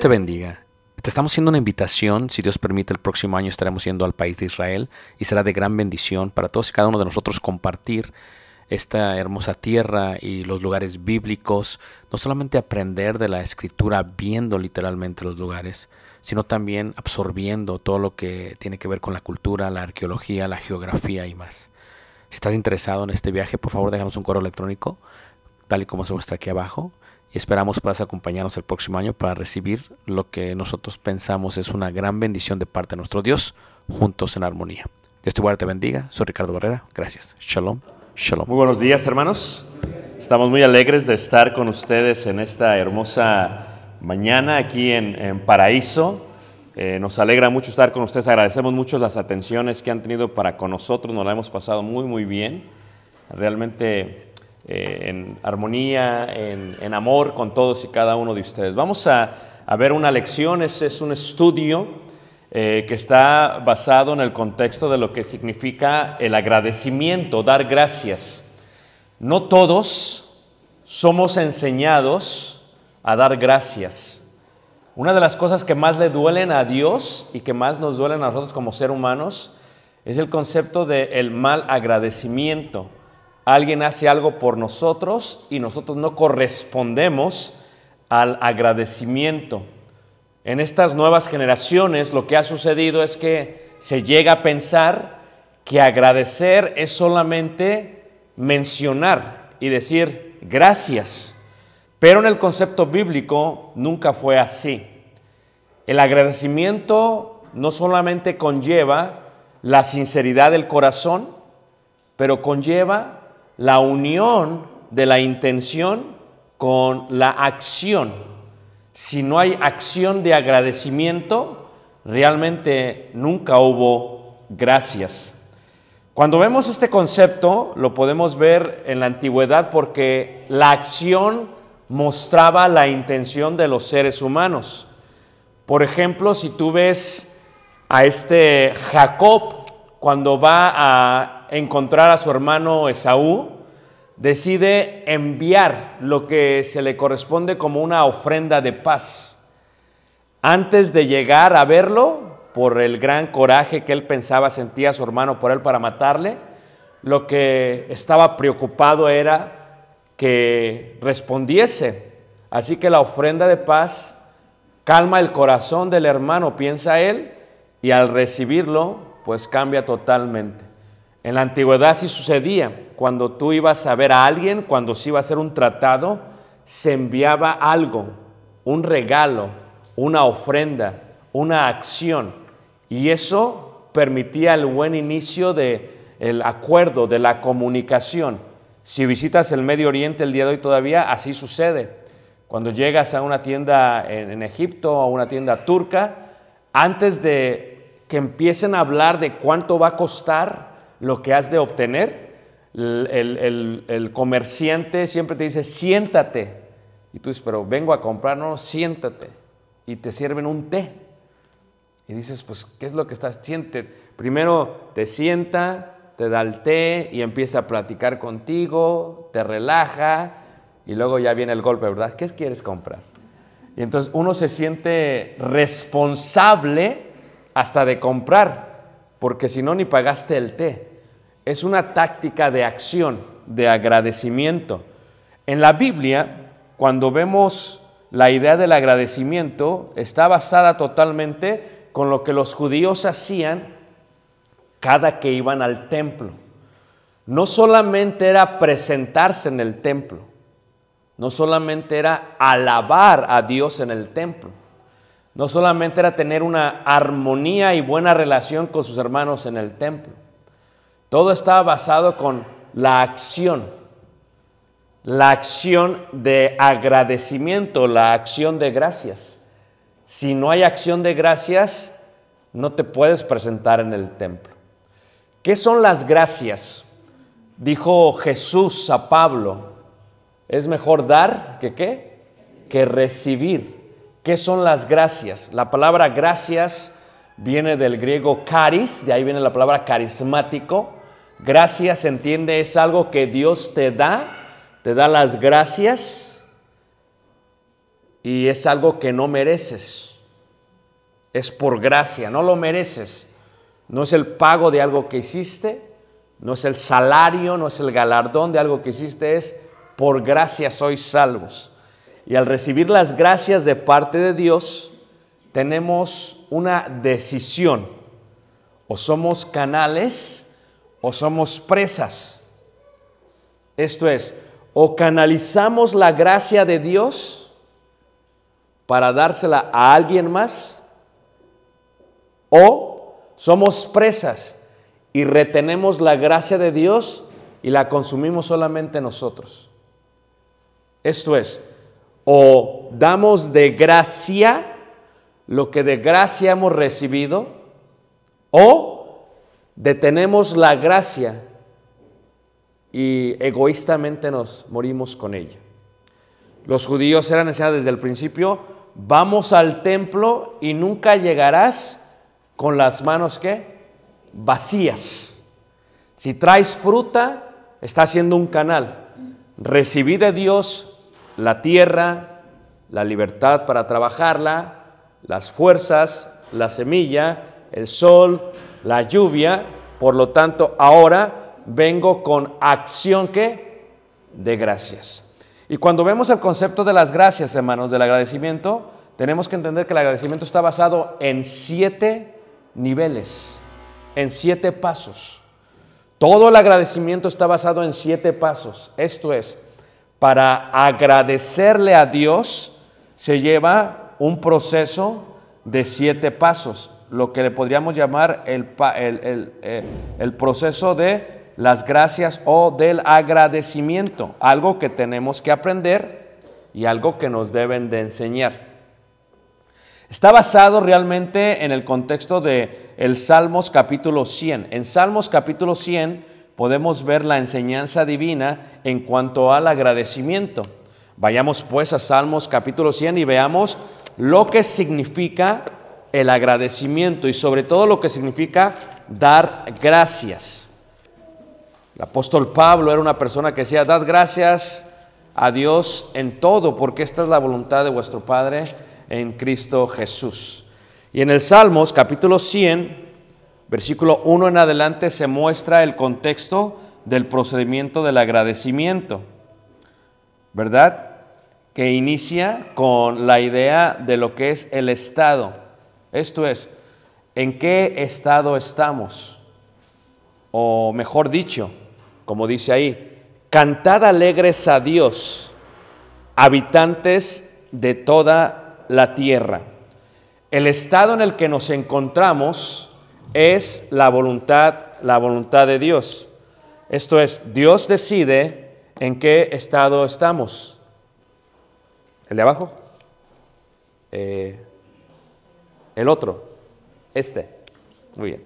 te bendiga. Te estamos haciendo una invitación, si Dios permite, el próximo año estaremos yendo al país de Israel y será de gran bendición para todos y cada uno de nosotros compartir esta hermosa tierra y los lugares bíblicos, no solamente aprender de la escritura viendo literalmente los lugares, sino también absorbiendo todo lo que tiene que ver con la cultura, la arqueología, la geografía y más. Si estás interesado en este viaje, por favor déjanos un correo electrónico, tal y como se muestra aquí abajo, y esperamos puedas acompañarnos el próximo año para recibir lo que nosotros pensamos es una gran bendición de parte de nuestro Dios, juntos en armonía. Dios te guarde, te bendiga. Soy Ricardo Barrera. Gracias. Shalom. Shalom. Muy buenos días, hermanos. Estamos muy alegres de estar con ustedes en esta hermosa mañana aquí en, en Paraíso. Eh, nos alegra mucho estar con ustedes. Agradecemos mucho las atenciones que han tenido para con nosotros. Nos la hemos pasado muy, muy bien. Realmente eh, en armonía, en, amor con todos y cada uno de ustedes. Vamos a, ver una lección, es, es un estudio eh, que está basado en el contexto de lo que significa el agradecimiento, dar gracias. No todos somos enseñados a dar gracias. Una de las cosas que más le duelen a Dios y que más nos duelen a nosotros como seres humanos es el concepto del el mal agradecimiento alguien hace algo por nosotros y nosotros no correspondemos al agradecimiento. En estas nuevas generaciones lo que ha sucedido es que se llega a pensar que agradecer es solamente mencionar y decir gracias. Pero en el concepto bíblico nunca fue así. El agradecimiento no solamente conlleva la sinceridad del corazón, pero conlleva la unión de la intención con la acción. Si no hay acción de agradecimiento, realmente nunca hubo gracias. Cuando vemos este concepto, lo podemos ver en la antigüedad porque la acción mostraba la intención de los seres humanos. Por ejemplo, si tú ves a este Jacob, cuando va a encontrar a su hermano Esaú, decide enviar lo que se le corresponde como una ofrenda de paz. Antes de llegar a verlo, por el gran coraje que él pensaba sentía su hermano por él para matarle, lo que estaba preocupado era que respondiese. Así que la ofrenda de paz calma el corazón del hermano, piensa él, y al recibirlo pues cambia totalmente. En la antigüedad sí sucedía, cuando tú ibas a ver a alguien, cuando se iba a hacer un tratado, se enviaba algo, un regalo, una ofrenda, una acción. Y eso permitía el buen inicio del el acuerdo, de la comunicación. Si visitas el Medio Oriente el día de hoy todavía, así sucede. Cuando llegas a una tienda en, en Egipto o a una tienda turca, antes de que empiecen a hablar de cuánto va a costar lo que has de obtener. El, comerciante siempre te dice, siéntate. Y tú dices, pero vengo a comprar, no, siéntate. Y te sirven un té. Y dices, pues, ¿qué es lo que estás? Siente. Primero te sienta, te da el té y empieza a platicar contigo, te relaja y luego ya viene el golpe, ¿verdad? ¿Qué quieres comprar? Y entonces uno se siente responsable hasta de comprar, porque si no ni pagaste el té. Es una táctica de acción, de agradecimiento. En la Biblia, cuando vemos la idea del agradecimiento, está basada totalmente con lo que los judíos hacían cada que iban al templo. No solamente era presentarse en el templo, no solamente era alabar a Dios en el templo, no solamente era tener una armonía y buena relación con sus hermanos en el templo. Todo estaba basado con la acción. La acción de agradecimiento, la acción de gracias. Si no hay acción de gracias, no te puedes presentar en el templo. ¿Qué son las gracias? Dijo Jesús a Pablo, es mejor dar que qué? Que recibir. ¿Qué son las gracias? La palabra gracias viene del griego caris, de ahí viene la palabra carismático. Gracias, entiende, es algo que Dios te da, te da las gracias y es algo que no mereces. Es por gracia, no lo mereces. No es el pago de algo que hiciste, no es el salario, no es el galardón de algo que hiciste, es por gracia sois salvos. Y al recibir las gracias de parte de Dios, tenemos una decisión. O somos canales o somos presas. Esto es, o canalizamos la gracia de Dios para dársela a alguien más, o somos presas y retenemos la gracia de Dios y la consumimos solamente nosotros. Esto es, o damos de gracia lo que de gracia hemos recibido, o detenemos la gracia y egoístamente nos morimos con ella. Los judíos eran enseñados desde el principio, vamos al templo y nunca llegarás con las manos que vacías. Si traes fruta, está haciendo un canal. Recibí de Dios la tierra, la libertad para trabajarla, las fuerzas, la semilla, el sol, la lluvia. Por lo tanto, ahora vengo con acción que de gracias. Y cuando vemos el concepto de las gracias, hermanos, del agradecimiento, tenemos que entender que el agradecimiento está basado en siete niveles, en siete pasos. Todo el agradecimiento está basado en siete pasos. Esto es, para agradecerle a Dios se lleva un proceso de siete pasos, lo que le podríamos llamar el, eh, el, proceso de las gracias o del agradecimiento, algo que tenemos que aprender y algo que nos deben de enseñar. Está basado realmente en el contexto de el Salmos capítulo 100. En Salmos capítulo 100 podemos ver la enseñanza divina en cuanto al agradecimiento. Vayamos pues a Salmos capítulo 100 y veamos lo que significa el agradecimiento y sobre todo lo que significa dar gracias. El apóstol Pablo era una persona que decía, dad gracias a Dios en todo, porque esta es la voluntad de vuestro Padre en Cristo Jesús. Y en el Salmos capítulo 100, Versículo 1 en adelante se muestra el contexto del procedimiento del agradecimiento, ¿verdad? Que inicia con la idea de lo que es el estado. Esto es, ¿en qué estado estamos? O mejor dicho, como dice ahí, cantad alegres a Dios, habitantes de toda la tierra. El estado en el que nos encontramos es la voluntad, la voluntad de Dios. Esto es, Dios decide en qué estado estamos. ¿El de abajo? Eh, el otro. Este. Muy bien.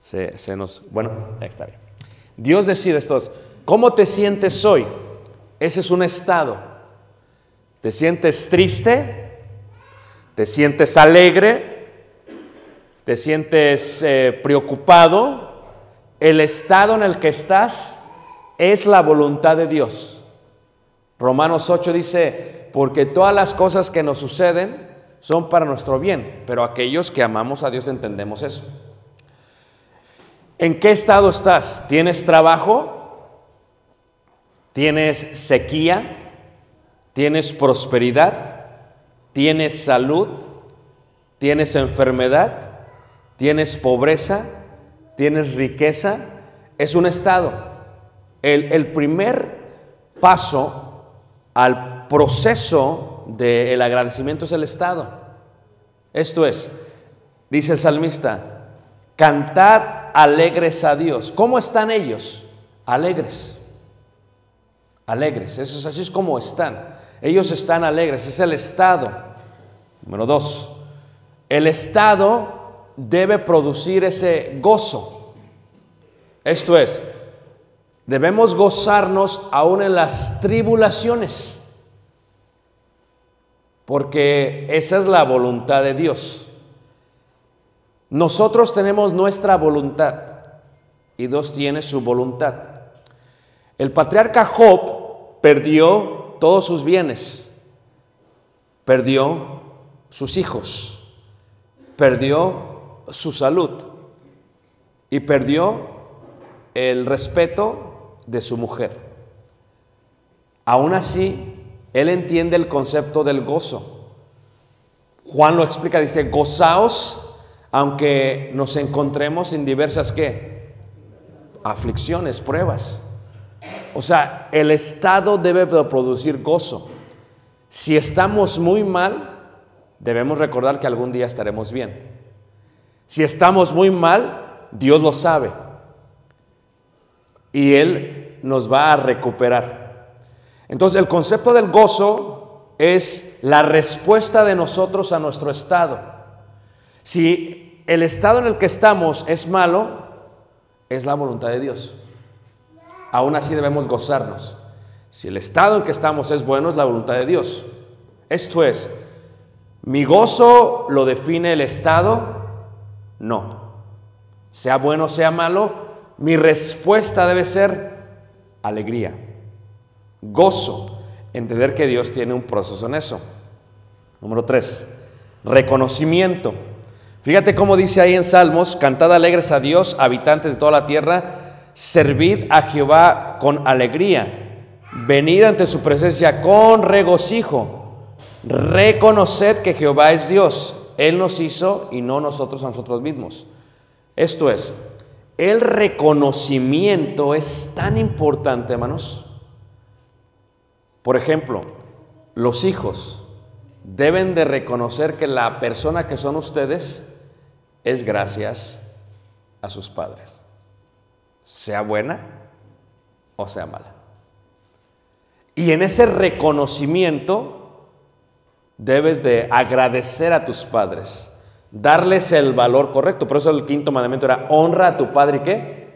Se, nos. Bueno, está bien. Dios decide estos. ¿Cómo te sientes hoy? Ese es un estado. ¿Te sientes triste? ¿Te sientes alegre? te sientes eh, preocupado, el estado en el que estás es la voluntad de Dios. Romanos 8 dice, porque todas las cosas que nos suceden son para nuestro bien, pero aquellos que amamos a Dios entendemos eso. ¿En qué estado estás? ¿Tienes trabajo? ¿Tienes sequía? ¿Tienes prosperidad? ¿Tienes salud? ¿Tienes enfermedad? tienes pobreza, tienes riqueza, es un estado. El, primer paso al proceso del agradecimiento es el estado. Esto es, dice el salmista, cantad alegres a Dios. ¿Cómo están ellos? Alegres. Alegres, eso es, así es como están. Ellos están alegres, es el estado. Número dos, el estado debe producir ese gozo. Esto es, debemos gozarnos aún en las tribulaciones, porque esa es la voluntad de Dios. Nosotros tenemos nuestra voluntad y Dios tiene su voluntad. El patriarca Job perdió todos sus bienes, perdió sus hijos, perdió su salud y perdió el respeto de su mujer. Aún así, él entiende el concepto del gozo. Juan lo explica, dice, gozaos aunque nos encontremos en diversas qué? Aflicciones, pruebas. O sea, el estado debe producir gozo. Si estamos muy mal, debemos recordar que algún día estaremos bien. Si estamos muy mal, Dios lo sabe. Y Él nos va a recuperar. Entonces el concepto del gozo es la respuesta de nosotros a nuestro estado. Si el estado en el que estamos es malo, es la voluntad de Dios. Aún así debemos gozarnos. Si el estado en que estamos es bueno, es la voluntad de Dios. Esto es, mi gozo lo define el estado no. Sea bueno, o sea malo, mi respuesta debe ser alegría, gozo, entender que Dios tiene un proceso en eso. Número tres, reconocimiento. Fíjate cómo dice ahí en Salmos, cantad alegres a Dios, habitantes de toda la tierra, servid a Jehová con alegría, venid ante su presencia con regocijo, reconoced que Jehová es Dios, él nos hizo y no nosotros a nosotros mismos. Esto es, el reconocimiento es tan importante, hermanos. Por ejemplo, los hijos deben de reconocer que la persona que son ustedes es gracias a sus padres, sea buena o sea mala. Y en ese reconocimiento debes de agradecer a tus padres, darles el valor correcto. Por eso el quinto mandamiento era honra a tu padre y qué?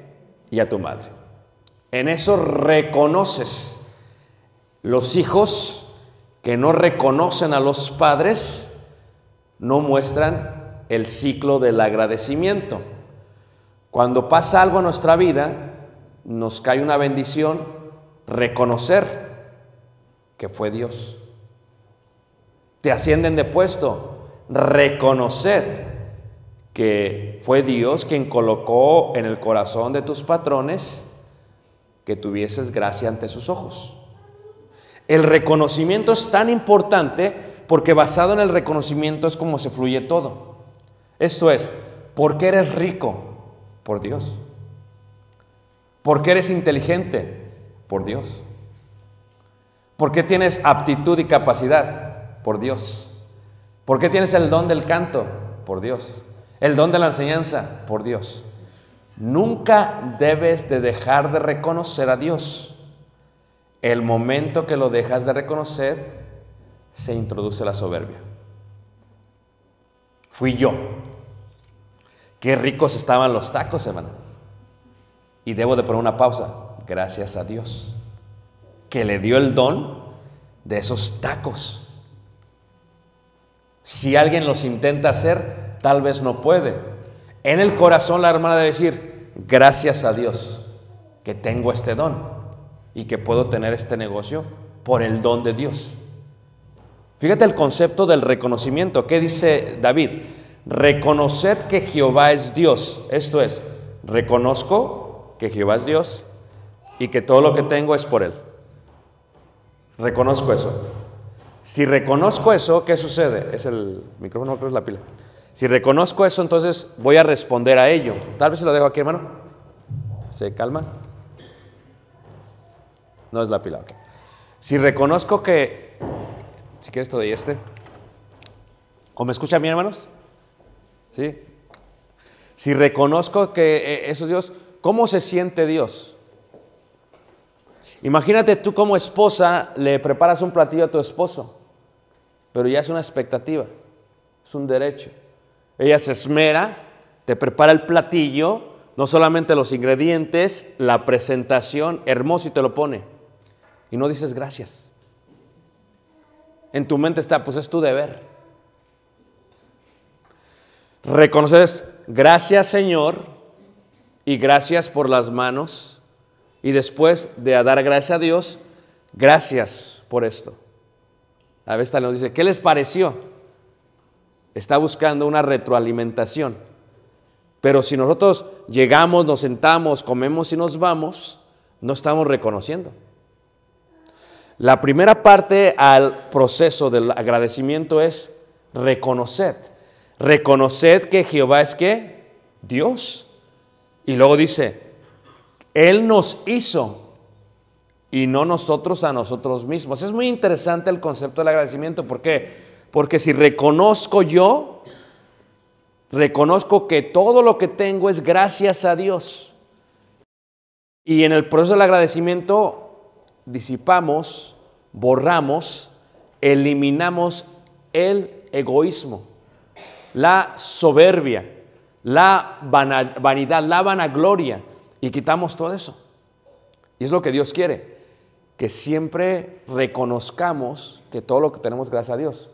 Y a tu madre. En eso reconoces los hijos que no reconocen a los padres, no muestran el ciclo del agradecimiento. Cuando pasa algo en nuestra vida, nos cae una bendición, reconocer que fue Dios te ascienden de puesto. Reconoced que fue Dios quien colocó en el corazón de tus patrones que tuvieses gracia ante sus ojos. El reconocimiento es tan importante porque basado en el reconocimiento es como se fluye todo. Esto es, ¿por qué eres rico? Por Dios. ¿Por qué eres inteligente? Por Dios. ¿Por qué tienes aptitud y capacidad? Por Dios. ¿Por qué tienes el don del canto? Por Dios. El don de la enseñanza? Por Dios. Nunca debes de dejar de reconocer a Dios. El momento que lo dejas de reconocer, se introduce la soberbia. Fui yo. Qué ricos estaban los tacos, hermano. Y debo de poner una pausa. Gracias a Dios, que le dio el don de esos tacos. Si alguien los intenta hacer, tal vez no puede. En el corazón la hermana debe decir, gracias a Dios que tengo este don y que puedo tener este negocio por el don de Dios. Fíjate el concepto del reconocimiento. ¿Qué dice David? Reconoced que Jehová es Dios. Esto es, reconozco que Jehová es Dios y que todo lo que tengo es por Él. Reconozco eso. Si reconozco eso, ¿qué sucede? Es el micrófono, creo que es la pila. Si reconozco eso, entonces voy a responder a ello. Tal vez se lo dejo aquí, hermano. ¿Se calma? No es la pila, ok. Si reconozco que, si quieres todo de este, ¿o me a mí, hermanos? ¿Sí? Si reconozco que eh, eso es Dios, ¿cómo se siente Dios? Imagínate tú como esposa le preparas un platillo a tu esposo, pero ya es una expectativa, es un derecho. Ella se esmera, te prepara el platillo, no solamente los ingredientes, la presentación, hermoso y te lo pone. Y no dices gracias. En tu mente está, pues es tu deber. Reconoces, gracias Señor y gracias por las manos y después de dar gracias a Dios, gracias por esto. A veces nos dice, ¿qué les pareció? Está buscando una retroalimentación. Pero si nosotros llegamos, nos sentamos, comemos y nos vamos, no estamos reconociendo. La primera parte al proceso del agradecimiento es reconocer. Reconoced que Jehová es que Dios. Y luego dice, él nos hizo y no nosotros a nosotros mismos. Es muy interesante el concepto del agradecimiento. ¿Por qué? Porque si reconozco yo, reconozco que todo lo que tengo es gracias a Dios. Y en el proceso del agradecimiento disipamos, borramos, eliminamos el egoísmo, la soberbia, la vanidad, la vanagloria y quitamos todo eso. Y es lo que Dios quiere, que siempre reconozcamos que todo lo que tenemos gracias a Dios.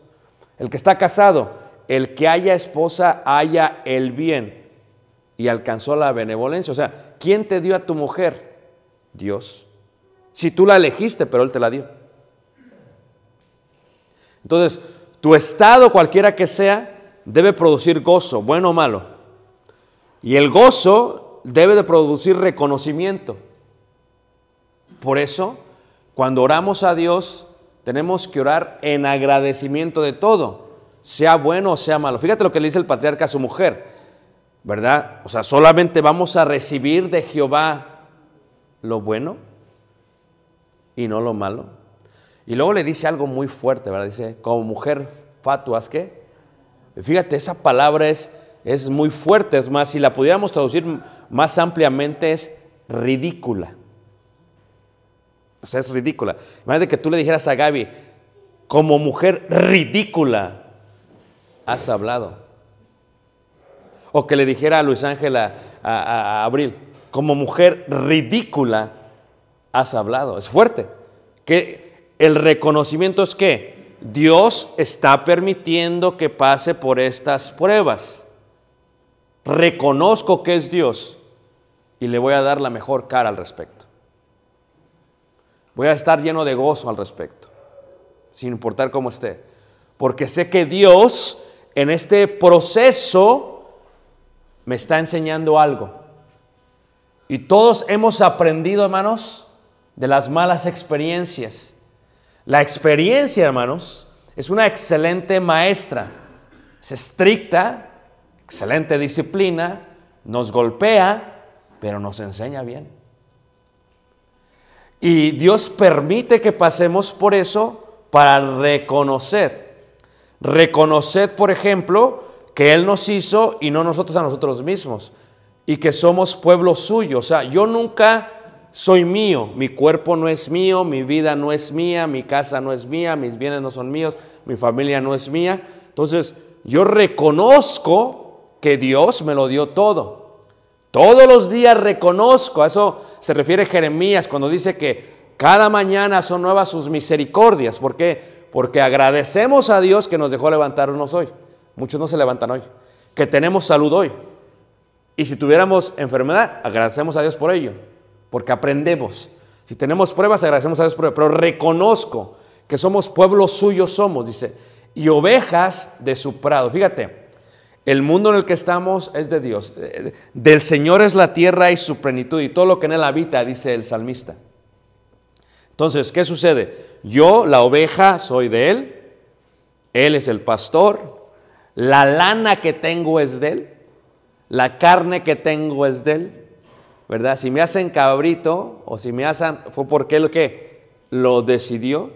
El que está casado, el que haya esposa, haya el bien y alcanzó la benevolencia. O sea, ¿quién te dio a tu mujer? Dios. Si tú la elegiste, pero Él te la dio. Entonces, tu estado, cualquiera que sea, debe producir gozo, bueno o malo. Y el gozo debe de producir reconocimiento. Por eso, cuando oramos a Dios, tenemos que orar en agradecimiento de todo, sea bueno o sea malo. Fíjate lo que le dice el patriarca a su mujer, ¿verdad? O sea, solamente vamos a recibir de Jehová lo bueno y no lo malo. Y luego le dice algo muy fuerte, ¿verdad? Dice, como mujer fatuas, ¿qué? Fíjate, esa palabra es es muy fuerte, es más, si la pudiéramos traducir más ampliamente es ridícula. O sea, es ridícula. Imagínate que tú le dijeras a Gaby, como mujer ridícula has hablado. O que le dijera a Luis Ángel a, Abril, como mujer ridícula has hablado. Es fuerte. Que el reconocimiento es que Dios está permitiendo que pase por estas pruebas reconozco que es Dios y le voy a dar la mejor cara al respecto. Voy a estar lleno de gozo al respecto, sin importar cómo esté, porque sé que Dios en este proceso me está enseñando algo. Y todos hemos aprendido, hermanos, de las malas experiencias. La experiencia, hermanos, es una excelente maestra. Es estricta, excelente disciplina, nos golpea, pero nos enseña bien. Y Dios permite que pasemos por eso para reconocer. Reconocer, por ejemplo, que Él nos hizo y no nosotros a nosotros mismos. Y que somos pueblo suyo. O sea, yo nunca soy mío. Mi cuerpo no es mío, mi vida no es mía, mi casa no es mía, mis bienes no son míos, mi familia no es mía. Entonces, yo reconozco que Dios me lo dio todo. Todos los días reconozco, a eso se refiere Jeremías cuando dice que cada mañana son nuevas sus misericordias. ¿Por qué? Porque agradecemos a Dios que nos dejó levantarnos hoy. Muchos no se levantan hoy. Que tenemos salud hoy. Y si tuviéramos enfermedad, agradecemos a Dios por ello. Porque aprendemos. Si tenemos pruebas, agradecemos a Dios por ello. Pero reconozco que somos pueblo suyo somos, dice. Y ovejas de su prado. Fíjate, el mundo en el que estamos es de Dios. Eh, eh, del Señor es la tierra y su plenitud y todo lo que en él habita, dice el salmista. Entonces, ¿qué sucede? Yo, la oveja, soy de él. Él es el pastor. La lana que tengo es de él. La carne que tengo es de él. ¿Verdad? Si me hacen cabrito o si me hacen... Fue porque él que lo decidió.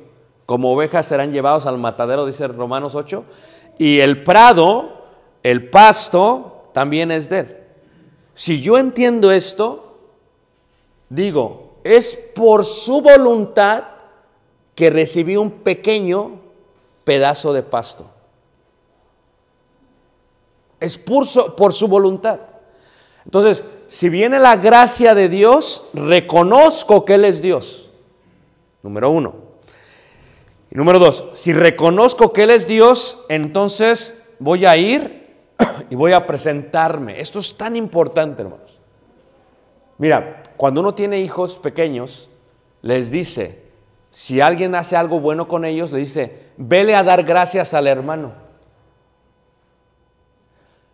Como ovejas serán llevados al matadero, dice Romanos 8. Y el prado el pasto también es de él. Si yo entiendo esto, digo, es por su voluntad que recibí un pequeño pedazo de pasto. Es por su, por su voluntad. Entonces, si viene la gracia de Dios, reconozco que Él es Dios. Número uno. Y número dos, si reconozco que Él es Dios, entonces voy a ir y voy a presentarme. Esto es tan importante, hermanos. Mira, cuando uno tiene hijos pequeños, les dice, si alguien hace algo bueno con ellos, le dice, vele a dar gracias al hermano.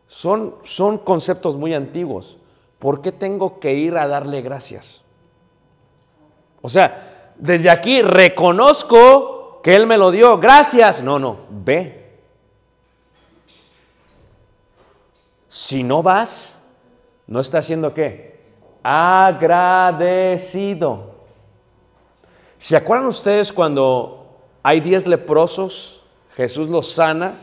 Son, son conceptos muy antiguos. ¿Por qué tengo que ir a darle gracias? O sea, desde aquí reconozco que Él me lo dio. Gracias. No, no, ve, Si no vas, no está haciendo qué? Agradecido. ¿Se acuerdan ustedes cuando hay diez leprosos, Jesús los sana?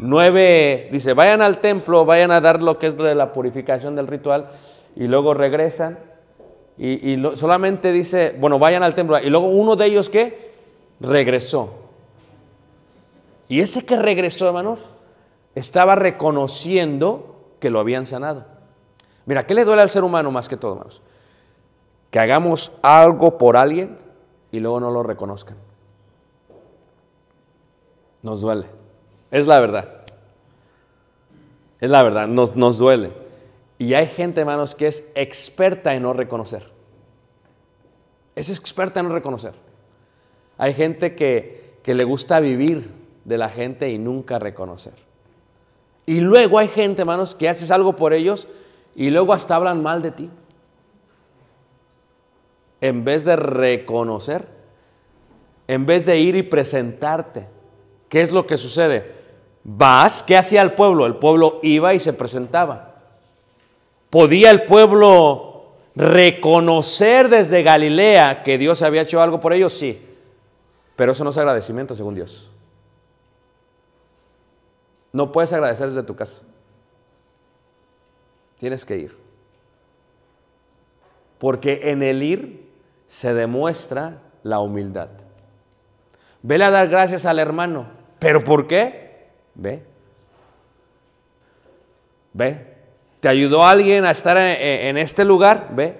Nueve, dice, vayan al templo, vayan a dar lo que es de la purificación del ritual, y luego regresan. Y, solamente dice, bueno, vayan al templo. Y luego uno de ellos ¿qué? regresó. Y ese que regresó, hermanos, estaba reconociendo que lo habían sanado. Mira, ¿qué le duele al ser humano más que todo, hermanos? Que hagamos algo por alguien y luego no lo reconozcan. Nos duele. Es la verdad. Es la verdad, nos, duele. Y hay gente, hermanos, que es experta en no reconocer. Es experta en no reconocer. Hay gente que le gusta vivir de la gente y nunca reconocer. Y luego hay gente, hermanos, que haces algo por ellos y luego hasta hablan mal de ti. En vez de reconocer, en vez de ir y presentarte, ¿qué es lo que sucede? Vas, ¿qué hacía el pueblo? El pueblo iba y se presentaba. ¿Podía el pueblo reconocer desde Galilea que Dios había hecho algo por ellos? Sí. Pero eso no es agradecimiento según Dios. No puedes agradecer desde tu casa. Tienes que ir. Porque en el ir se demuestra la humildad. Vele a dar gracias al hermano. ¿Pero por qué? Ve. Ve. ¿Te ayudó alguien a estar en, este lugar? Ve.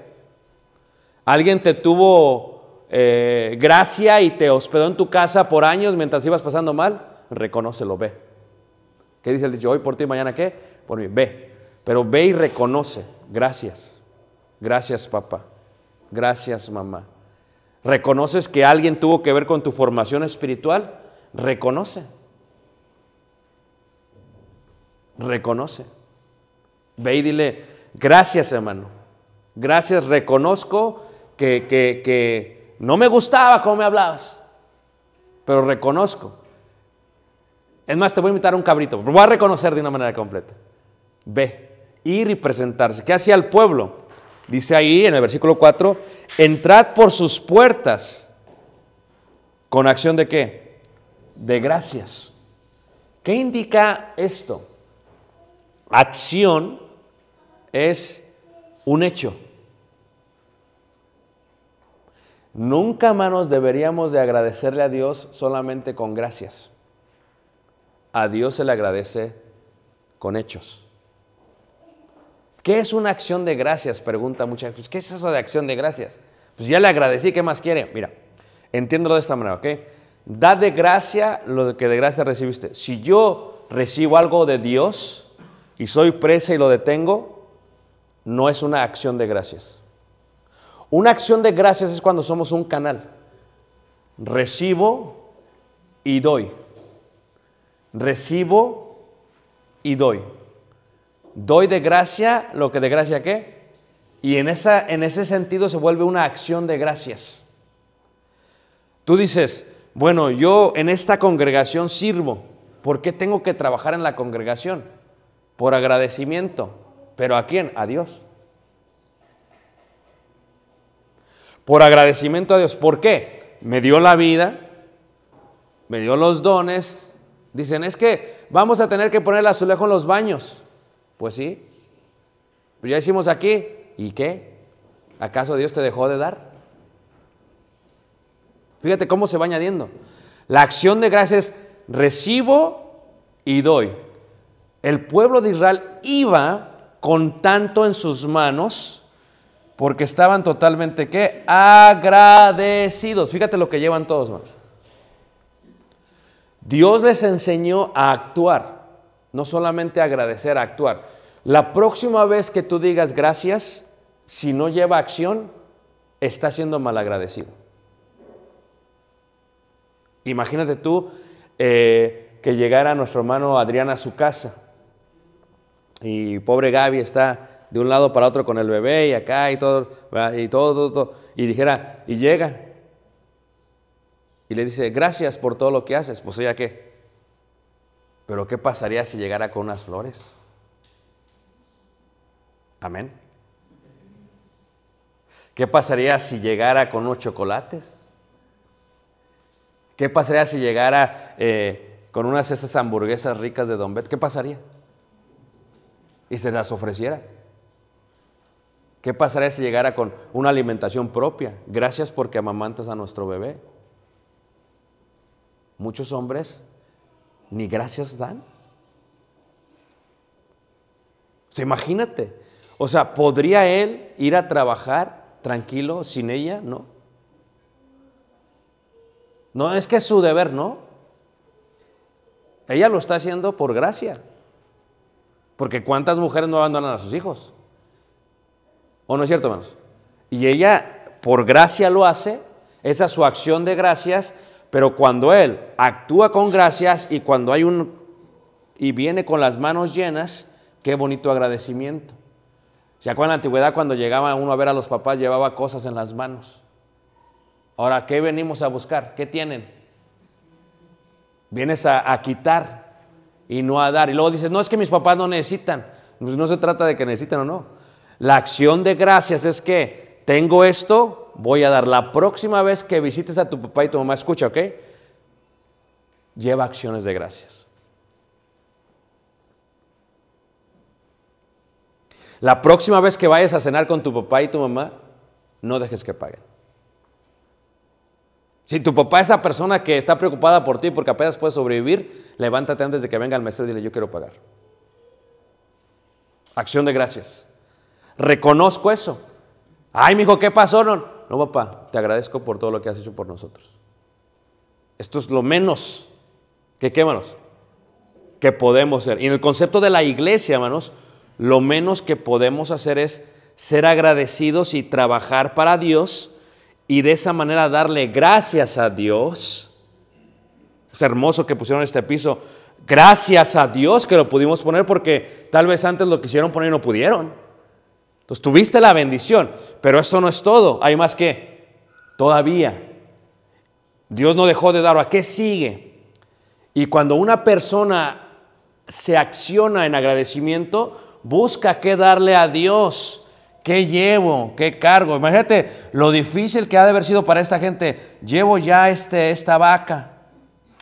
¿Alguien te tuvo eh, gracia y te hospedó en tu casa por años mientras ibas pasando mal? Reconócelo, ve. ¿Qué dice el dicho? Hoy por ti, mañana qué? Por mí. Ve. Pero ve y reconoce. Gracias. Gracias, papá. Gracias, mamá. ¿Reconoces que alguien tuvo que ver con tu formación espiritual? Reconoce. Reconoce. Ve y dile, gracias hermano. Gracias, reconozco que, que, que no me gustaba cómo me hablabas, pero reconozco es más, te voy a invitar a un cabrito, pero voy a reconocer de una manera completa. Ve, ir y presentarse. ¿Qué hacía el pueblo? Dice ahí en el versículo 4, entrad por sus puertas. ¿Con acción de qué? De gracias. ¿Qué indica esto? Acción es un hecho. Nunca, manos, deberíamos de agradecerle a Dios solamente con gracias a Dios se le agradece con hechos. ¿Qué es una acción de gracias? Pregunta muchas gente. Pues, ¿Qué es eso de acción de gracias? Pues ya le agradecí, ¿qué más quiere? Mira, entiéndelo de esta manera, ¿ok? Da de gracia lo que de gracia recibiste. Si yo recibo algo de Dios y soy presa y lo detengo, no es una acción de gracias. Una acción de gracias es cuando somos un canal. Recibo y doy recibo y doy. Doy de gracia lo que de gracia qué. Y en, esa, en ese sentido se vuelve una acción de gracias. Tú dices, bueno, yo en esta congregación sirvo. ¿Por qué tengo que trabajar en la congregación? Por agradecimiento. ¿Pero a quién? A Dios. Por agradecimiento a Dios. ¿Por qué? Me dio la vida, me dio los dones, Dicen, es que vamos a tener que poner el azulejo en los baños. Pues sí, pues ya hicimos aquí. ¿Y qué? ¿Acaso Dios te dejó de dar? Fíjate cómo se va añadiendo. La acción de gracias recibo y doy. El pueblo de Israel iba con tanto en sus manos porque estaban totalmente, ¿qué? Agradecidos. Fíjate lo que llevan todos, hermanos. Dios les enseñó a actuar, no solamente a agradecer, a actuar. La próxima vez que tú digas gracias, si no lleva acción, está siendo malagradecido. Imagínate tú eh, que llegara nuestro hermano Adrián a su casa y pobre Gaby está de un lado para otro con el bebé y acá y todo, y todo y dijera, y llega, y le dice, gracias por todo lo que haces, pues ella qué. Pero ¿qué pasaría si llegara con unas flores? Amén. ¿Qué pasaría si llegara con unos chocolates? ¿Qué pasaría si llegara eh, con unas esas hamburguesas ricas de Don Bet? ¿Qué pasaría? Y se las ofreciera. ¿Qué pasaría si llegara con una alimentación propia? Gracias porque amamantas a nuestro bebé muchos hombres ni gracias dan. O imagínate. O sea, ¿podría él ir a trabajar tranquilo sin ella? No. No, es que es su deber, ¿no? Ella lo está haciendo por gracia. Porque ¿cuántas mujeres no abandonan a sus hijos? ¿O no es cierto, hermanos? Y ella por gracia lo hace, esa es su acción de gracias, pero cuando Él actúa con gracias y cuando hay un y viene con las manos llenas, qué bonito agradecimiento. ¿Se acuerdan en la antigüedad cuando llegaba uno a ver a los papás llevaba cosas en las manos? Ahora, ¿qué venimos a buscar? ¿Qué tienen? Vienes a, quitar y no a dar. Y luego dices, no es que mis papás no necesitan. Pues no se trata de que necesitan o no. La acción de gracias es que tengo esto, voy a dar. La próxima vez que visites a tu papá y tu mamá, escucha, ¿ok? Lleva acciones de gracias. La próxima vez que vayas a cenar con tu papá y tu mamá, no dejes que paguen. Si tu papá es esa persona que está preocupada por ti porque apenas puede sobrevivir, levántate antes de que venga el maestro y dile, yo quiero pagar. Acción de gracias. Reconozco eso. Ay, mi hijo, ¿qué pasó? No, no, papá, te agradezco por todo lo que has hecho por nosotros. Esto es lo menos que, Que podemos hacer. Y en el concepto de la iglesia, hermanos, lo menos que podemos hacer es ser agradecidos y trabajar para Dios y de esa manera darle gracias a Dios. Es hermoso que pusieron este piso. Gracias a Dios que lo pudimos poner porque tal vez antes lo quisieron poner y no pudieron. Entonces tuviste la bendición, pero eso no es todo. Hay más que todavía. Dios no dejó de dar. ¿A qué sigue? Y cuando una persona se acciona en agradecimiento, busca qué darle a Dios. ¿Qué llevo? ¿Qué cargo? Imagínate lo difícil que ha de haber sido para esta gente. Llevo ya este, esta vaca.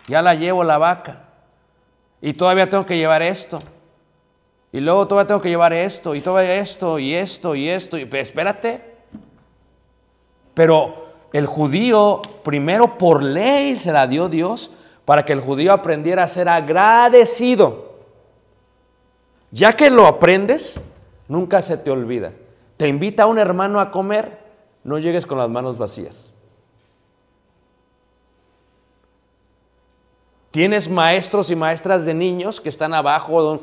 Ya la llevo la vaca. Y todavía tengo que llevar esto. Y luego todavía tengo que llevar esto, y todo esto, y esto, y esto. Y, pues, espérate. Pero el judío, primero por ley se la dio Dios para que el judío aprendiera a ser agradecido. Ya que lo aprendes, nunca se te olvida. Te invita un hermano a comer, no llegues con las manos vacías. Tienes maestros y maestras de niños que están abajo,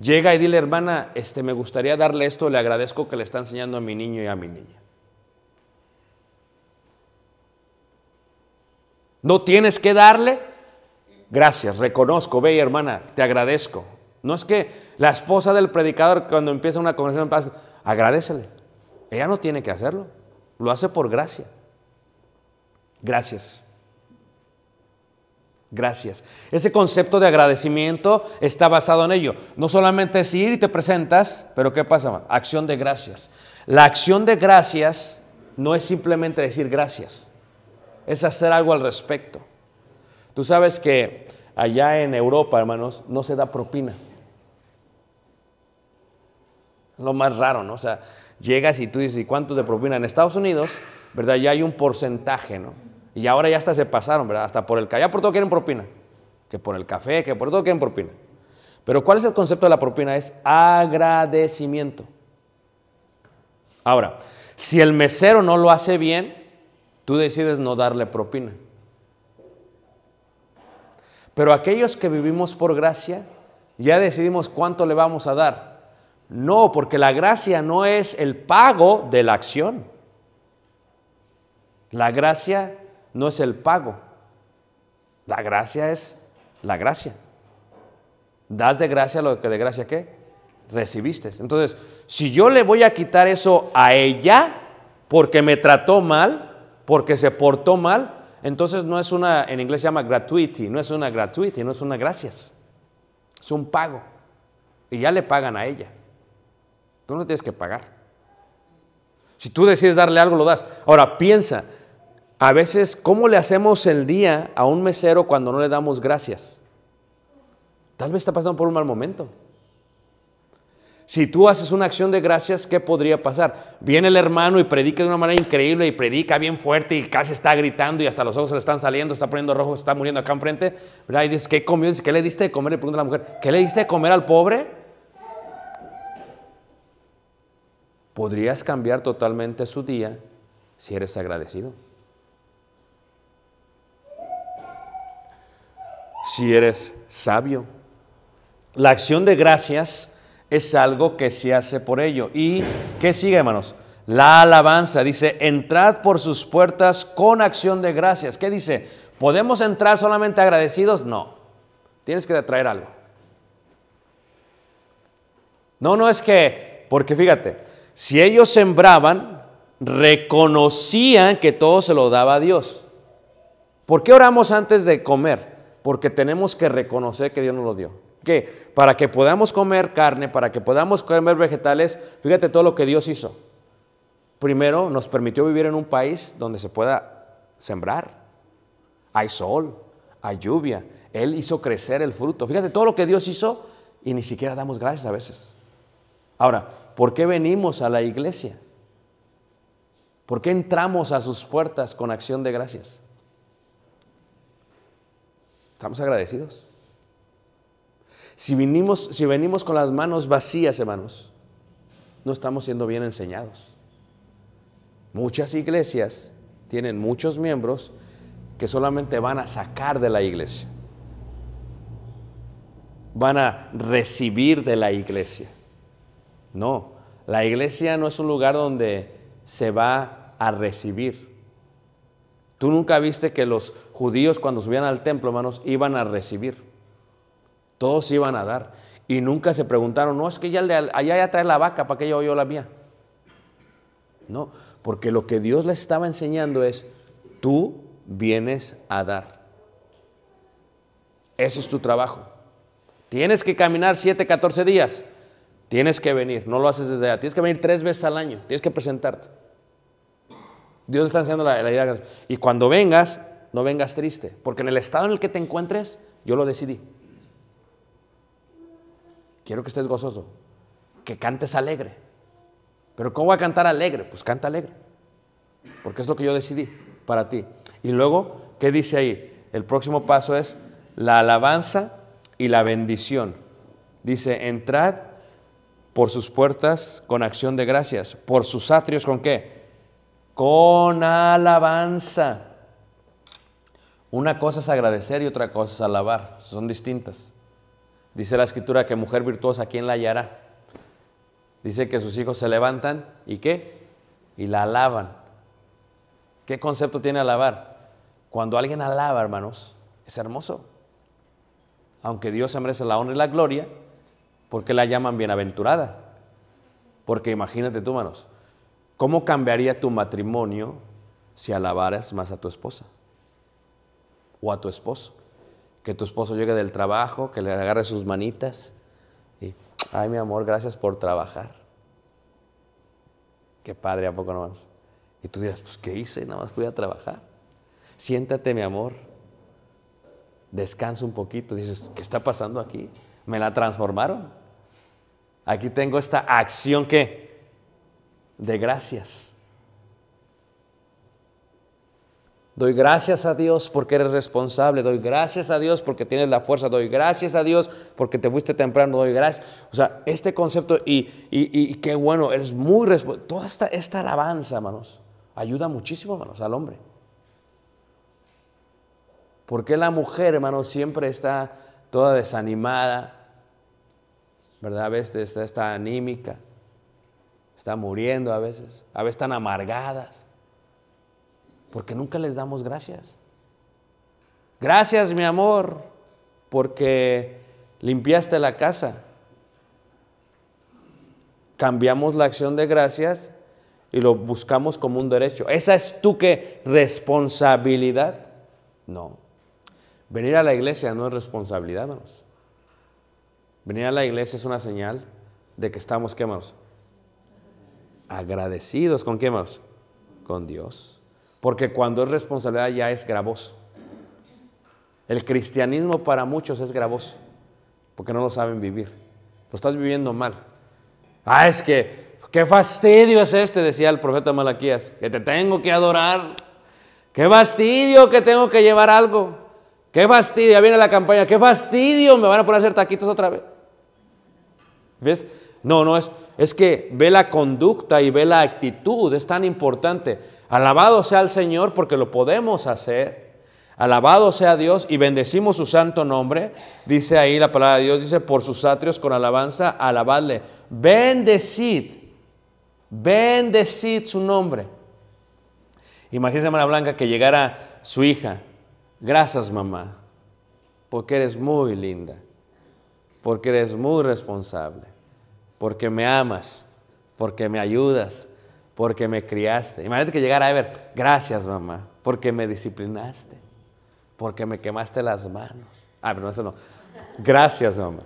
Llega y dile, hermana, este, me gustaría darle esto, le agradezco que le está enseñando a mi niño y a mi niña. No tienes que darle. Gracias, reconozco, ve hermana, te agradezco. No es que la esposa del predicador cuando empieza una conversación paz, agradecele. Ella no tiene que hacerlo, lo hace por gracia. Gracias. Gracias. Ese concepto de agradecimiento está basado en ello. No solamente es ir y te presentas, pero ¿qué pasa? Acción de gracias. La acción de gracias no es simplemente decir gracias, es hacer algo al respecto. Tú sabes que allá en Europa, hermanos, no se da propina. Lo más raro, ¿no? O sea, llegas y tú dices, ¿y cuántos de propina? En Estados Unidos, ¿verdad? Ya hay un porcentaje, ¿no? Y ahora ya hasta se pasaron, ¿verdad? Hasta por el café, ya por todo quieren propina. Que por el café, que por todo quieren propina. Pero ¿cuál es el concepto de la propina? Es agradecimiento. Ahora, si el mesero no lo hace bien, tú decides no darle propina. Pero aquellos que vivimos por gracia, ya decidimos cuánto le vamos a dar. No, porque la gracia no es el pago de la acción. La gracia no es el pago. La gracia es la gracia. Das de gracia lo que de gracia qué? Recibiste. Entonces, si yo le voy a quitar eso a ella porque me trató mal, porque se portó mal, entonces no es una, en inglés se llama gratuity, no es una gratuity, no es una gracias. Es un pago. Y ya le pagan a ella. Tú no tienes que pagar. Si tú decides darle algo, lo das. Ahora, piensa, a veces, ¿cómo le hacemos el día a un mesero cuando no le damos gracias? Tal vez está pasando por un mal momento. Si tú haces una acción de gracias, ¿qué podría pasar? Viene el hermano y predica de una manera increíble y predica bien fuerte y casi está gritando y hasta los ojos se le están saliendo, está poniendo rojo, está muriendo acá enfrente. ¿verdad? Y dices, ¿qué comió? ¿qué le diste de comer? Le pregunta a la mujer, ¿qué le diste de comer al pobre? Podrías cambiar totalmente su día si eres agradecido. si eres sabio. La acción de gracias es algo que se hace por ello. ¿Y qué sigue, hermanos? La alabanza dice, entrad por sus puertas con acción de gracias. ¿Qué dice? ¿Podemos entrar solamente agradecidos? No. Tienes que traer algo. No, no es que, porque fíjate, si ellos sembraban, reconocían que todo se lo daba a Dios. ¿Por qué oramos antes de comer? porque tenemos que reconocer que Dios nos lo dio. ¿Qué? Para que podamos comer carne, para que podamos comer vegetales, fíjate todo lo que Dios hizo. Primero nos permitió vivir en un país donde se pueda sembrar. Hay sol, hay lluvia. Él hizo crecer el fruto. Fíjate todo lo que Dios hizo y ni siquiera damos gracias a veces. Ahora, ¿por qué venimos a la iglesia? ¿Por qué entramos a sus puertas con acción de gracias? ¿Estamos agradecidos? Si, si venimos con las manos vacías, hermanos, no estamos siendo bien enseñados. Muchas iglesias tienen muchos miembros que solamente van a sacar de la iglesia. Van a recibir de la iglesia. No, la iglesia no es un lugar donde se va a recibir. Tú nunca viste que los judíos cuando subían al templo, hermanos, iban a recibir. Todos iban a dar. Y nunca se preguntaron, no, es que ya allá ya trae la vaca, ¿para que yo yo la mía? No, porque lo que Dios les estaba enseñando es, tú vienes a dar. Ese es tu trabajo. Tienes que caminar 7, 14 días. Tienes que venir, no lo haces desde allá. Tienes que venir tres veces al año, tienes que presentarte. Dios está enseñando la, idea. De y cuando vengas, no vengas triste, porque en el estado en el que te encuentres, yo lo decidí. Quiero que estés gozoso, que cantes alegre. Pero ¿cómo voy a cantar alegre? Pues canta alegre, porque es lo que yo decidí para ti. Y luego, ¿qué dice ahí? El próximo paso es la alabanza y la bendición. Dice, entrad por sus puertas con acción de gracias, por sus atrios con qué? con alabanza. Una cosa es agradecer y otra cosa es alabar, son distintas. Dice la escritura que mujer virtuosa, ¿quién la hallará? Dice que sus hijos se levantan y qué? Y la alaban. ¿Qué concepto tiene alabar? Cuando alguien alaba, hermanos, es hermoso. Aunque Dios se merece la honra y la gloria, ¿por qué la llaman bienaventurada? Porque imagínate tú, hermanos, ¿Cómo cambiaría tu matrimonio si alabaras más a tu esposa o a tu esposo? Que tu esposo llegue del trabajo, que le agarre sus manitas y, ay mi amor, gracias por trabajar. Qué padre, ¿a poco no vamos? Y tú dirás, pues ¿qué hice? Nada más fui a trabajar. Siéntate mi amor, descansa un poquito. Dices, ¿qué está pasando aquí? Me la transformaron. Aquí tengo esta acción que de gracias. Doy gracias a Dios porque eres responsable, doy gracias a Dios porque tienes la fuerza, doy gracias a Dios porque te fuiste temprano, doy gracias. O sea, este concepto y, y, qué bueno, eres muy responsable. Toda esta, alabanza, hermanos, ayuda muchísimo, hermanos, al hombre. Porque la mujer, hermanos, siempre está toda desanimada? ¿Verdad? A veces está anímica están muriendo a veces, a veces están amargadas, porque nunca les damos gracias. Gracias, mi amor, porque limpiaste la casa. Cambiamos la acción de gracias y lo buscamos como un derecho. ¿Esa es tu que responsabilidad? No. Venir a la iglesia no es responsabilidad, hermanos. Venir a la iglesia es una señal de que estamos, ¿qué, agradecidos. ¿Con quién más? Con Dios. Porque cuando es responsabilidad ya es gravoso. El cristianismo para muchos es gravoso, porque no lo saben vivir. Lo estás viviendo mal. Ah, es que, qué fastidio es este, decía el profeta Malaquías, que te tengo que adorar. Qué fastidio que tengo que llevar algo. Qué fastidio, ya viene la campaña, qué fastidio, me van a poner a hacer taquitos otra vez. ¿Ves? No, no es, es que ve la conducta y ve la actitud, es tan importante. Alabado sea el Señor porque lo podemos hacer. Alabado sea Dios y bendecimos su santo nombre. Dice ahí la palabra de Dios, dice, por sus atrios con alabanza, alabadle. Bendecid, bendecid su nombre. Imagínense hermana Blanca, que llegara su hija. Gracias, mamá, porque eres muy linda, porque eres muy responsable porque me amas, porque me ayudas, porque me criaste. Imagínate que llegara a ver, gracias mamá, porque me disciplinaste, porque me quemaste las manos. Ah, pero eso no. Gracias mamá.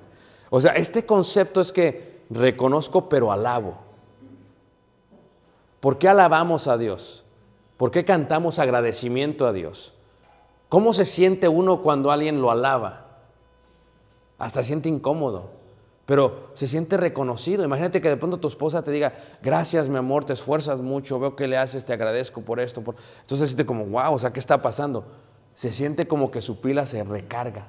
O sea, este concepto es que reconozco pero alabo. ¿Por qué alabamos a Dios? ¿Por qué cantamos agradecimiento a Dios? ¿Cómo se siente uno cuando alguien lo alaba? Hasta siente incómodo pero se siente reconocido. Imagínate que de pronto tu esposa te diga, gracias mi amor, te esfuerzas mucho, veo que le haces, te agradezco por esto. Entonces se siente como, wow, o sea, ¿qué está pasando? Se siente como que su pila se recarga.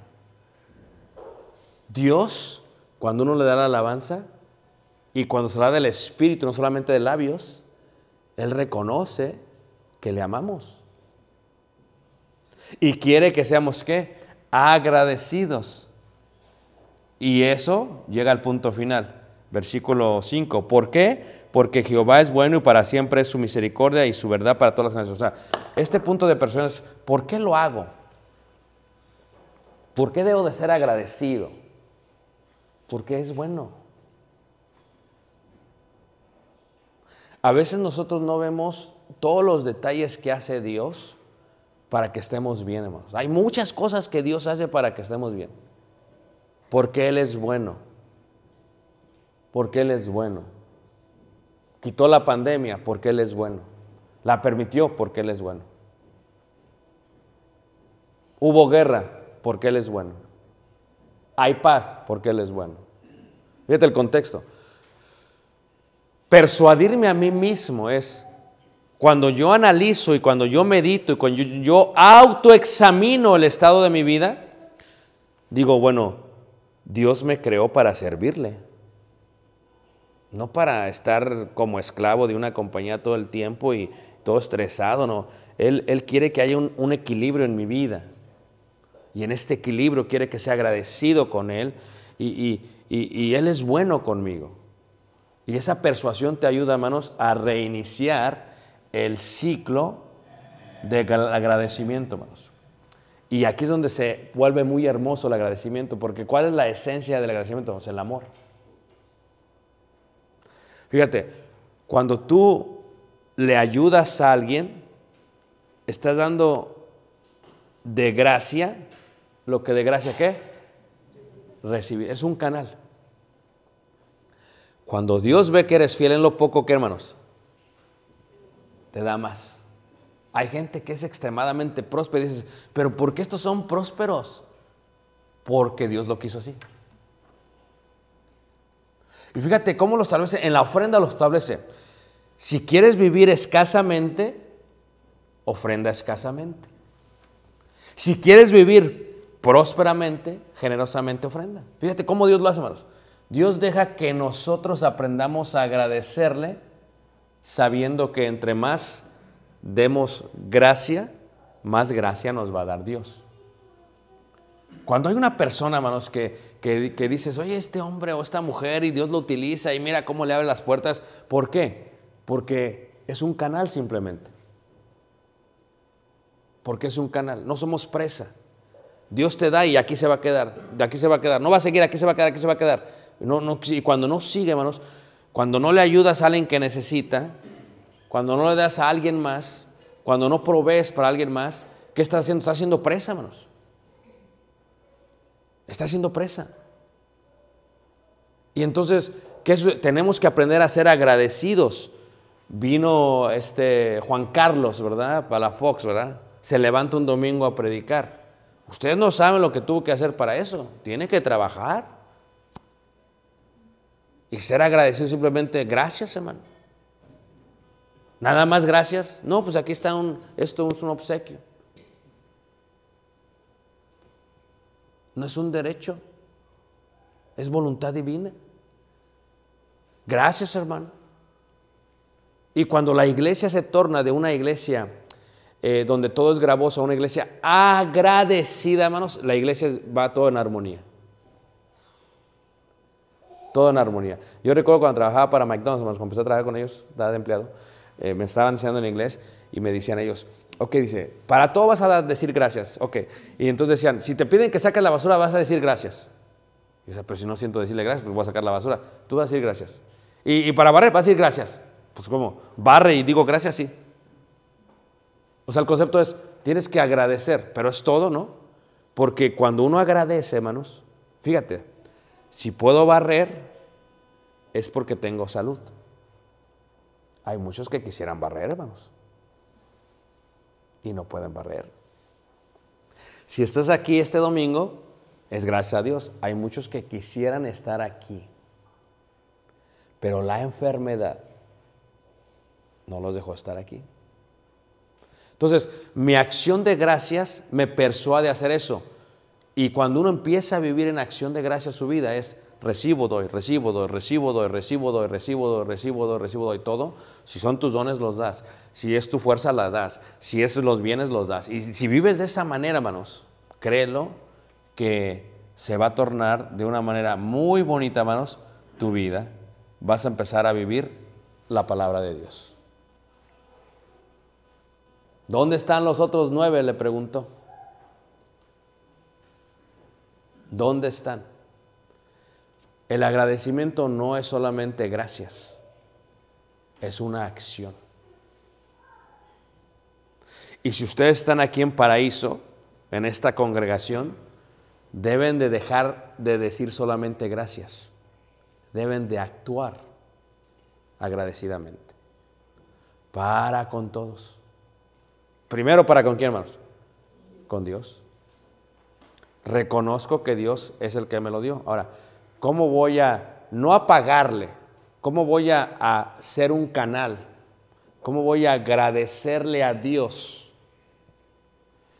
Dios, cuando uno le da la alabanza y cuando se la da del espíritu, no solamente de labios, Él reconoce que le amamos. Y quiere que seamos, ¿qué? Agradecidos. Y eso llega al punto final. Versículo 5. ¿Por qué? Porque Jehová es bueno y para siempre es su misericordia y su verdad para todas las naciones. O sea, este punto de personas, ¿por qué lo hago? ¿Por qué debo de ser agradecido? Porque es bueno. A veces nosotros no vemos todos los detalles que hace Dios para que estemos bien, hermanos. Hay muchas cosas que Dios hace para que estemos bien porque Él es bueno. Porque Él es bueno. Quitó la pandemia porque Él es bueno. La permitió porque Él es bueno. Hubo guerra porque Él es bueno. Hay paz porque Él es bueno. Fíjate el contexto. Persuadirme a mí mismo es cuando yo analizo y cuando yo medito y cuando yo, autoexamino el estado de mi vida, digo, bueno, Dios me creó para servirle, no para estar como esclavo de una compañía todo el tiempo y todo estresado, no. Él, quiere que haya un, equilibrio en mi vida. Y en este equilibrio quiere que sea agradecido con Él y, y Él es bueno conmigo. Y esa persuasión te ayuda, hermanos, a reiniciar el ciclo de agradecimiento, hermanos. Y aquí es donde se vuelve muy hermoso el agradecimiento, porque ¿cuál es la esencia del agradecimiento? Es pues, el amor. Fíjate, cuando tú le ayudas a alguien, estás dando de gracia lo que de gracia qué? Recibir. Es un canal. Cuando Dios ve que eres fiel en lo poco, ¿qué hermanos? Te da más. Hay gente que es extremadamente próspera y dices, pero ¿por qué estos son prósperos? Porque Dios lo quiso así. Y fíjate cómo lo establece, en la ofrenda lo establece. Si quieres vivir escasamente, ofrenda escasamente. Si quieres vivir prósperamente, generosamente ofrenda. Fíjate cómo Dios lo hace, hermanos. Dios deja que nosotros aprendamos a agradecerle sabiendo que entre más demos gracia, más gracia nos va a dar Dios. Cuando hay una persona, hermanos, que, que, que, dices, oye, este hombre o esta mujer y Dios lo utiliza y mira cómo le abre las puertas, ¿por qué? Porque es un canal simplemente. Porque es un canal, no somos presa. Dios te da y aquí se va a quedar, de aquí se va a quedar, no va a seguir, aquí se va a quedar, aquí se va a quedar. No, no, y cuando no sigue, hermanos, cuando no le ayudas a alguien que necesita, cuando no le das a alguien más, cuando no provees para alguien más, ¿qué estás haciendo? Estás haciendo presa, hermanos. Estás haciendo presa. Y entonces, tenemos que aprender a ser agradecidos. Vino este Juan Carlos, ¿verdad? Para la Fox, ¿verdad? Se levanta un domingo a predicar. Ustedes no saben lo que tuvo que hacer para eso. Tiene que trabajar. Y ser agradecido simplemente, gracias, hermano. Nada más gracias. No, pues aquí está un, esto es un obsequio. No es un derecho, es voluntad divina. Gracias, hermano. Y cuando la iglesia se torna de una iglesia eh, donde todo es gravoso a una iglesia agradecida, hermanos, la iglesia va todo en armonía. Todo en armonía. Yo recuerdo cuando trabajaba para McDonald's, cuando empecé a trabajar con ellos, dada de empleado eh, me estaban enseñando en inglés y me decían ellos, ok, dice, para todo vas a decir gracias, ok. Y entonces decían, si te piden que saques la basura, vas a decir gracias. Y yo, pero si no siento decirle gracias, pues voy a sacar la basura. Tú vas a decir gracias. Y, y para barrer, vas a decir gracias. Pues como, barre y digo gracias, sí. O sea, el concepto es, tienes que agradecer, pero es todo, ¿no? Porque cuando uno agradece, hermanos, fíjate, si puedo barrer, es porque tengo salud. Hay muchos que quisieran barrer, hermanos, y no pueden barrer. Si estás aquí este domingo, es gracias a Dios. Hay muchos que quisieran estar aquí, pero la enfermedad no los dejó estar aquí. Entonces, mi acción de gracias me persuade a hacer eso. Y cuando uno empieza a vivir en acción de gracias su vida es, recibo, doy, recibo, doy, recibo, doy, recibo, doy, recibo, doy, recibo, doy, recibo, doy, todo. Si son tus dones, los das. Si es tu fuerza, la das. Si es los bienes, los das. Y si vives de esa manera, manos, créelo que se va a tornar de una manera muy bonita, manos, tu vida. Vas a empezar a vivir la palabra de Dios. ¿Dónde están los otros nueve? Le preguntó. ¿Dónde están? El agradecimiento no es solamente gracias, es una acción. Y si ustedes están aquí en paraíso, en esta congregación, deben de dejar de decir solamente gracias, deben de actuar agradecidamente para con todos. Primero, ¿para con quién, hermanos? Con Dios. Reconozco que Dios es el que me lo dio. Ahora, ¿Cómo voy a, no apagarle, cómo voy a, hacer ser un canal? ¿Cómo voy a agradecerle a Dios?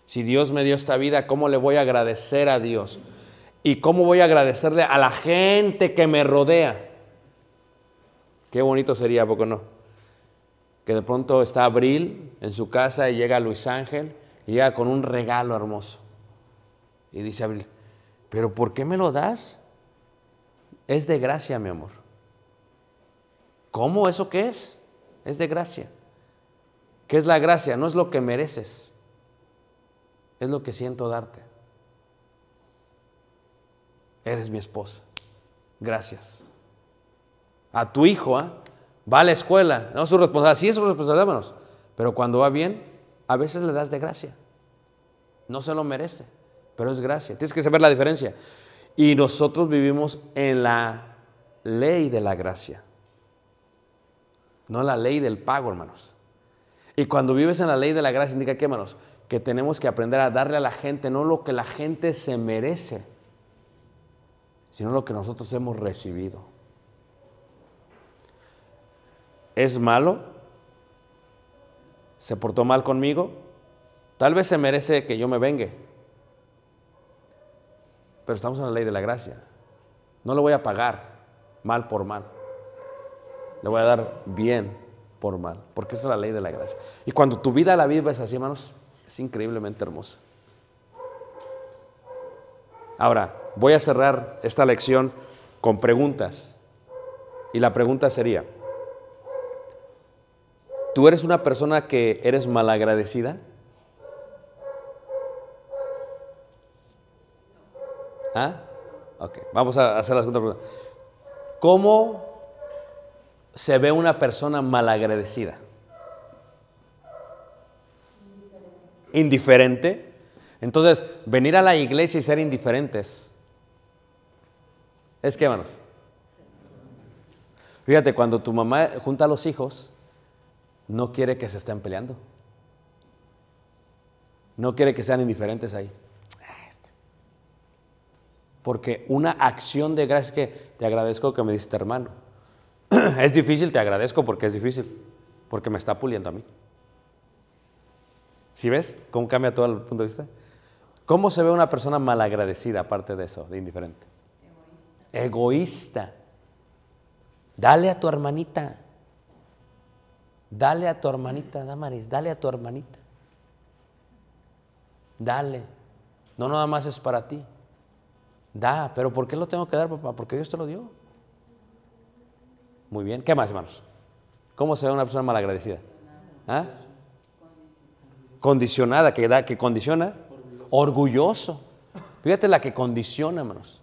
Si Dios me dio esta vida, ¿cómo le voy a agradecer a Dios? ¿Y cómo voy a agradecerle a la gente que me rodea? Qué bonito sería, qué no? Que de pronto está Abril en su casa y llega Luis Ángel y llega con un regalo hermoso. Y dice Abril, ¿pero por qué me lo das? es de gracia, mi amor. ¿Cómo eso qué es? Es de gracia. ¿Qué es la gracia? No es lo que mereces, es lo que siento darte. Eres mi esposa. Gracias. A tu hijo, ¿ah? va a la escuela, no es su responsabilidad, sí es su responsabilidad, hermanos, pero cuando va bien, a veces le das de gracia. No se lo merece, pero es gracia. Tienes que saber la diferencia. Y nosotros vivimos en la ley de la gracia, no la ley del pago, hermanos. Y cuando vives en la ley de la gracia, indica que, hermanos, que tenemos que aprender a darle a la gente no lo que la gente se merece, sino lo que nosotros hemos recibido. ¿Es malo? ¿Se portó mal conmigo? Tal vez se merece que yo me vengue pero estamos en la ley de la gracia. No le voy a pagar mal por mal. Le voy a dar bien por mal, porque esa es la ley de la gracia. Y cuando tu vida la vives así, hermanos, es increíblemente hermosa. Ahora, voy a cerrar esta lección con preguntas. Y la pregunta sería, ¿tú eres una persona que eres malagradecida? ¿Ah? Ok, vamos a hacer la segunda pregunta. ¿Cómo se ve una persona malagradecida? Indiferente. Entonces, venir a la iglesia y ser indiferentes. Es que, hermanos. Fíjate, cuando tu mamá junta a los hijos, no quiere que se estén peleando. No quiere que sean indiferentes ahí. Porque una acción de gracia que te agradezco que me diste hermano. es difícil, te agradezco porque es difícil. Porque me está puliendo a mí. ¿Sí ves cómo cambia todo el punto de vista? ¿Cómo se ve una persona malagradecida aparte de eso, de indiferente? Egoísta. Egoísta. Dale a tu hermanita. Dale a tu hermanita, Damaris, dale a tu hermanita. Dale. No nada más es para ti. Da, pero ¿por qué lo tengo que dar, papá? Porque Dios te lo dio. Muy bien. ¿Qué más, hermanos? ¿Cómo se ve una persona malagradecida? ¿Ah? Condicionada, que da, que condiciona. Orgulloso. Fíjate la que condiciona, hermanos.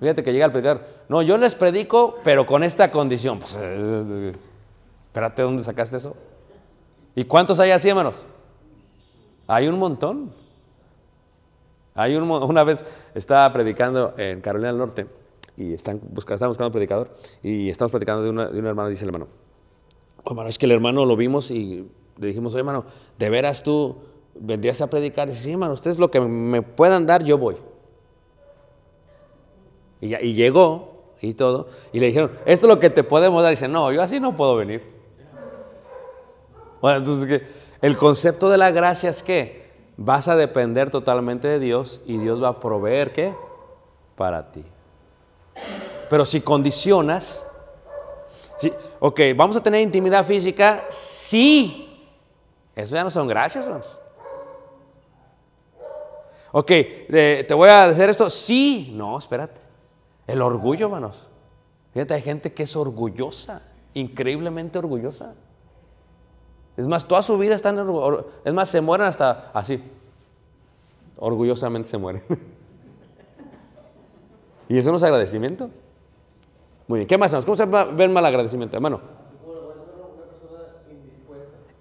Fíjate que llega al predicar. No, yo les predico, pero con esta condición. Pues, eh, espérate, ¿dónde sacaste eso? ¿Y cuántos hay así, hermanos? Hay un montón. Hay una vez estaba predicando en Carolina del Norte y están buscando, buscando un predicador y estamos platicando de, un hermano, dice el hermano, es que el hermano lo vimos y le dijimos, oye hermano, ¿de veras tú vendrías a predicar? Y dice, sí hermano, ustedes lo que me puedan dar, yo voy. Y, llegó y todo, y le dijeron, esto es lo que te podemos dar. dice, no, yo así no puedo venir. Bueno, entonces, el concepto de la gracia es que vas a depender totalmente de Dios y Dios va a proveer qué? Para ti. Pero si condicionas, si, ok, vamos a tener intimidad física, sí. Eso ya no son gracias, hermanos. Ok, te voy a decir esto, sí. No, espérate. El orgullo, hermanos. Fíjate, hay gente que es orgullosa, increíblemente orgullosa. Es más, toda su vida están, es más, se mueren hasta así. Orgullosamente se mueren. ¿Y eso no es agradecimiento? Muy bien, ¿qué más? ¿Cómo se ve mal agradecimiento, hermano?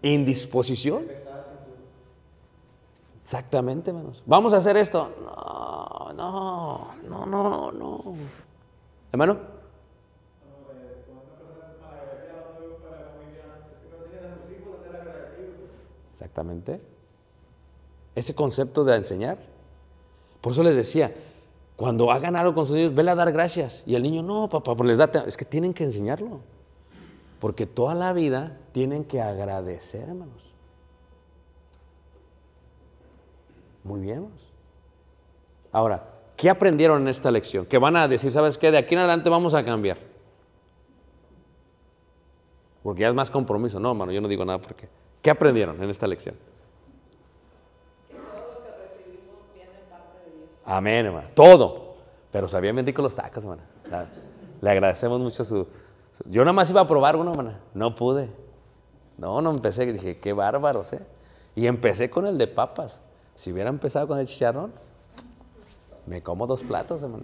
¿Indisposición? Exactamente, hermanos. Vamos a hacer esto. No, no, no, no, no. Hermano. Exactamente. Ese concepto de enseñar. Por eso les decía, cuando hagan algo con sus hijos, vela a dar gracias. Y el niño, no, papá, pues les da... Es que tienen que enseñarlo. Porque toda la vida tienen que agradecer, hermanos. Muy bien, Ahora, ¿qué aprendieron en esta lección? Que van a decir, ¿sabes qué? De aquí en adelante vamos a cambiar. Porque ya es más compromiso. No, hermano, yo no digo nada porque... ¿Qué aprendieron en esta lección? Que todo lo que recibimos viene Amén, hermano. Todo. Pero sabían bien con los tacos, hermano. Le agradecemos mucho su, Yo nada más iba a probar uno, hermano. No pude. No, no empecé. Dije, qué bárbaros, ¿eh? Y empecé con el de papas. Si hubiera empezado con el chicharrón, me como dos platos, hermano.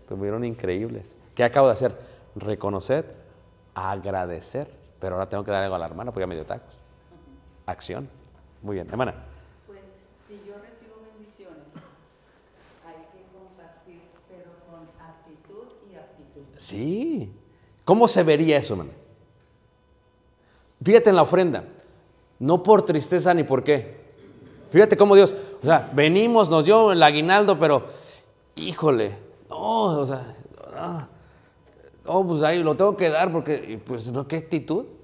Estuvieron increíbles. ¿Qué acabo de hacer? Reconocer, agradecer. Pero ahora tengo que dar algo a la hermana porque ya me dio tacos acción. Muy bien, hermana. Pues si yo recibo bendiciones, hay que compartir, pero con actitud y aptitud. Sí. ¿Cómo se vería eso, hermana? Fíjate en la ofrenda, no por tristeza ni por qué. Fíjate cómo Dios, o sea, venimos, nos dio el aguinaldo, pero híjole, no, o sea, ah, no, pues ahí lo tengo que dar porque, pues, ¿no? ¿qué actitud?